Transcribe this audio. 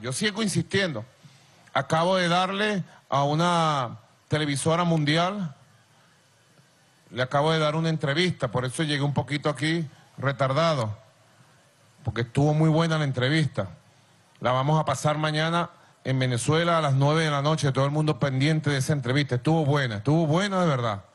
Yo sigo insistiendo. Acabo de darle a una televisora mundial, le acabo de dar una entrevista, por eso llegué un poquito aquí retardado, porque estuvo muy buena la entrevista. La vamos a pasar mañana en Venezuela a las 9 de la noche, todo el mundo pendiente de esa entrevista. Estuvo buena, estuvo buena de verdad.